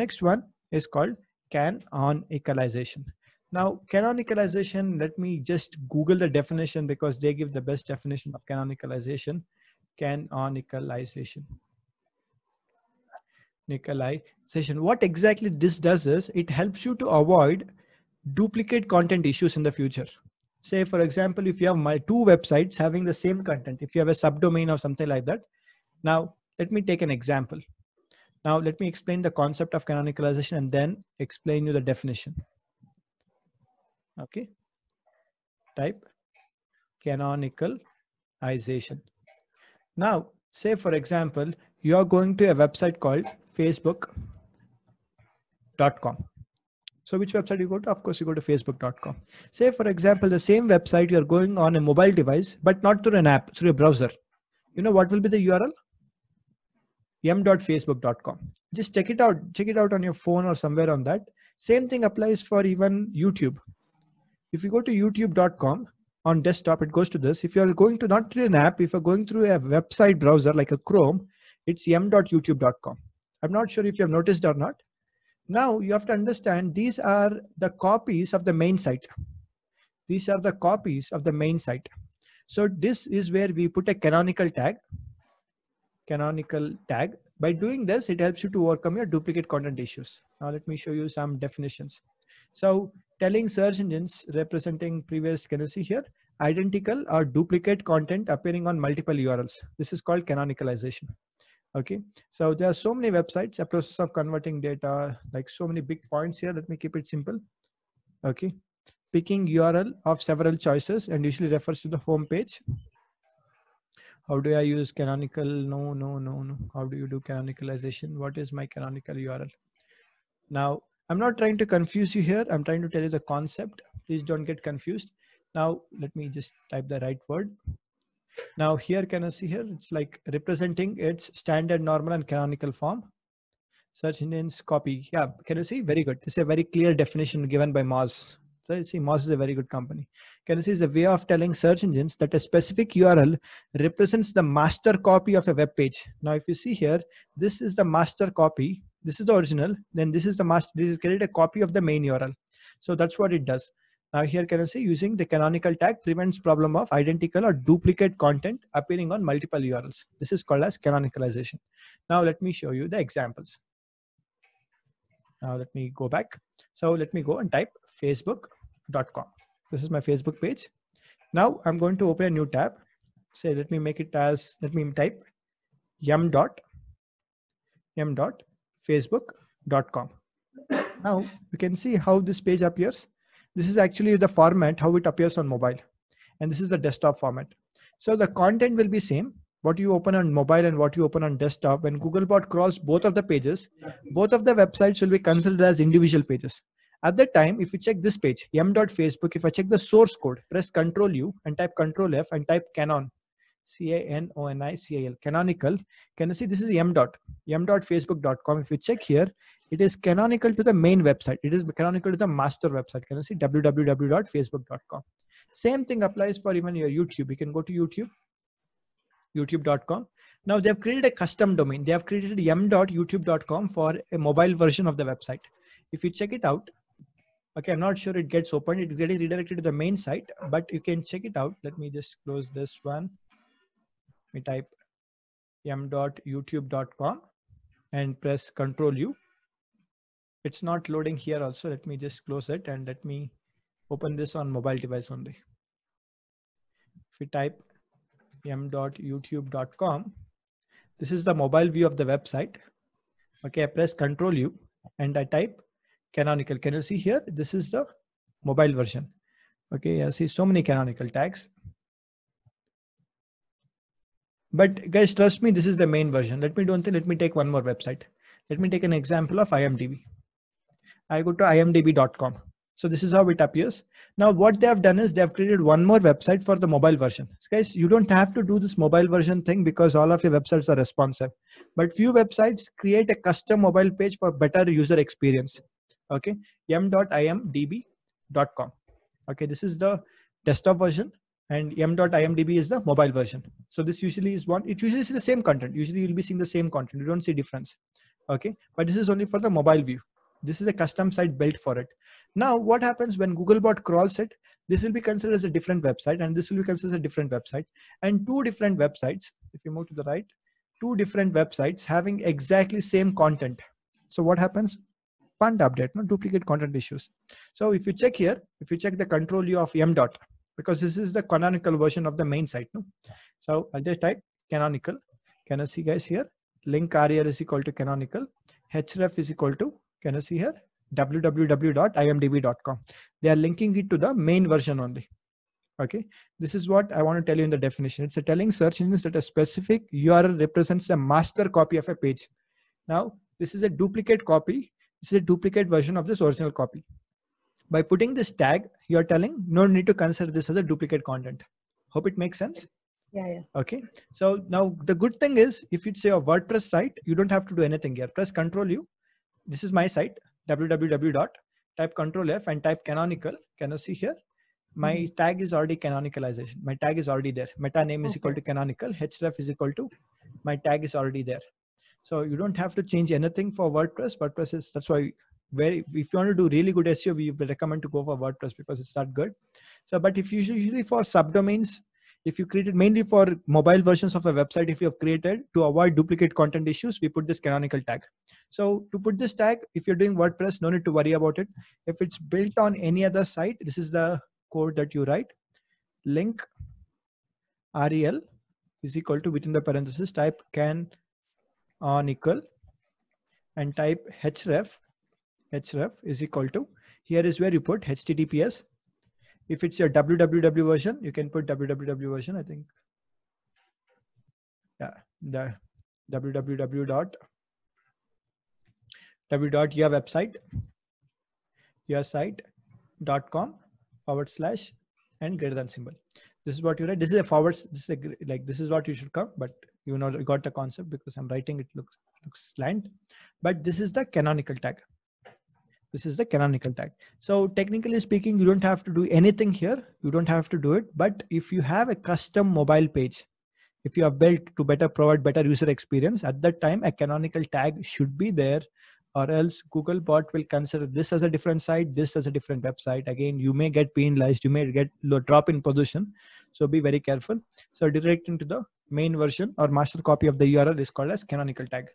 Next one is called canonicalization. Now, canonicalization, let me just Google the definition because they give the best definition of canonicalization. Canonicalization. Canonicalization. What exactly this does is it helps you to avoid duplicate content issues in the future. Say, for example, if you have my two websites having the same content, if you have a subdomain or something like that. Now, let me take an example. Now let me explain the concept of canonicalization and then explain you the definition. Okay, type canonicalization. Now, say for example, you are going to a website called facebook.com. So which website you go to? Of course, you go to facebook.com. Say, for example, the same website you're going on a mobile device, but not through an app, through a browser. You know what will be the URL? m.facebook.com. just check it out check it out on your phone or somewhere on that same thing applies for even youtube if you go to youtube.com on desktop it goes to this if you're going to not an app if you're going through a website browser like a chrome it's m.youtube.com. i'm not sure if you have noticed or not now you have to understand these are the copies of the main site these are the copies of the main site so this is where we put a canonical tag canonical tag. By doing this, it helps you to overcome your duplicate content issues. Now let me show you some definitions. So telling search engines representing previous, can you see here? Identical or duplicate content appearing on multiple URLs. This is called canonicalization. Okay, so there are so many websites, a process of converting data, like so many big points here. Let me keep it simple. Okay, picking URL of several choices and usually refers to the home page how do I use canonical? No, no, no, no. How do you do canonicalization? What is my canonical URL? Now, I'm not trying to confuse you here. I'm trying to tell you the concept. Please don't get confused. Now, let me just type the right word. Now here, can I see here? It's like representing its standard, normal and canonical form. Search engines copy. Yeah, can you see? Very good. This is a very clear definition given by Moz. So see, Moz is a very good company. Can see is a way of telling search engines that a specific URL represents the master copy of a web page. Now, if you see here, this is the master copy. This is the original. Then this is the master. This is created a copy of the main URL. So that's what it does. Now here can I say using the canonical tag prevents problem of identical or duplicate content appearing on multiple URLs. This is called as canonicalization. Now let me show you the examples. Now let me go back. So let me go and type Facebook facebook.com. This is my Facebook page. Now I'm going to open a new tab. Say, let me make it as, let me type yum dot, yum dot facebook.com. now you can see how this page appears. This is actually the format, how it appears on mobile. And this is the desktop format. So the content will be same, what you open on mobile and what you open on desktop when googlebot crawls both of the pages both of the websites will be considered as individual pages at that time, if you check this page, m.facebook, if I check the source code, press Control U and type Control F and type Canon, C-A-N-O-N-I-C-A-L, canonical. Can you see this is m If you check here, it is canonical to the main website. It is canonical to the master website. Can you see www.facebook.com? Same thing applies for even your YouTube. You can go to YouTube, youtube.com. Now they have created a custom domain. They have created m.youtube.com for a mobile version of the website. If you check it out, okay i'm not sure it gets opened it's getting redirected to the main site but you can check it out let me just close this one let me type m.youtube.com and press control u it's not loading here also let me just close it and let me open this on mobile device only if we type m.youtube.com this is the mobile view of the website okay i press control u and i type canonical. Can you see here? This is the mobile version. Okay, I see so many canonical tags. But guys, trust me, this is the main version. Let me do one thing. Let me take one more website. Let me take an example of IMDb. I go to imdb.com. So this is how it appears. Now what they have done is they have created one more website for the mobile version. So guys, you don't have to do this mobile version thing because all of your websites are responsive. But few websites create a custom mobile page for better user experience okay m.imdb.com okay this is the desktop version and m.imdb is the mobile version so this usually is one it usually is the same content usually you'll be seeing the same content you don't see difference okay but this is only for the mobile view this is a custom site built for it now what happens when googlebot crawls it this will be considered as a different website and this will be considered as a different website and two different websites if you move to the right two different websites having exactly same content so what happens panda update, no duplicate content issues. So if you check here, if you check the control U of m dot, because this is the canonical version of the main site. No? So I'll just type canonical. Can I see guys here? Link REL is equal to canonical. href is equal to, can I see here? www.imdb.com. They are linking it to the main version only okay this is what i want to tell you in the definition it's a telling search engines that a specific url represents the master copy of a page now this is a duplicate copy it's a duplicate version of this original copy. By putting this tag, you're telling no need to consider this as a duplicate content. Hope it makes sense. Yeah, yeah. Okay. So now the good thing is if you say a WordPress site, you don't have to do anything here. Press Control U. This is my site, www. dot. Type Control F and type canonical. Can you see here? My mm -hmm. tag is already canonicalization. My tag is already there. Meta name okay. is equal to canonical. href is equal to my tag is already there. So you don't have to change anything for WordPress. WordPress is, that's why very, if you want to do really good SEO, we recommend to go for WordPress because it's that good. So, but if you usually for subdomains, if you created mainly for mobile versions of a website if you have created to avoid duplicate content issues we put this canonical tag so to put this tag if you're doing wordpress no need to worry about it if it's built on any other site this is the code that you write link rel is equal to within the parenthesis type can on equal and type href href is equal to here is where you put https if it's your www version you can put www version i think yeah the www dot w dot your website your site dot com forward slash and greater than symbol. This is what you write. This is a forward. This is a, like this is what you should come, but you know you got the concept because I'm writing it looks looks slant. But this is the canonical tag. This is the canonical tag. So technically speaking, you don't have to do anything here. You don't have to do it. But if you have a custom mobile page, if you have built to better provide better user experience, at that time a canonical tag should be there or else Googlebot will consider this as a different site, this as a different website. Again, you may get penalized, you may get drop in position. So be very careful. So direct into the main version or master copy of the URL is called as canonical tag.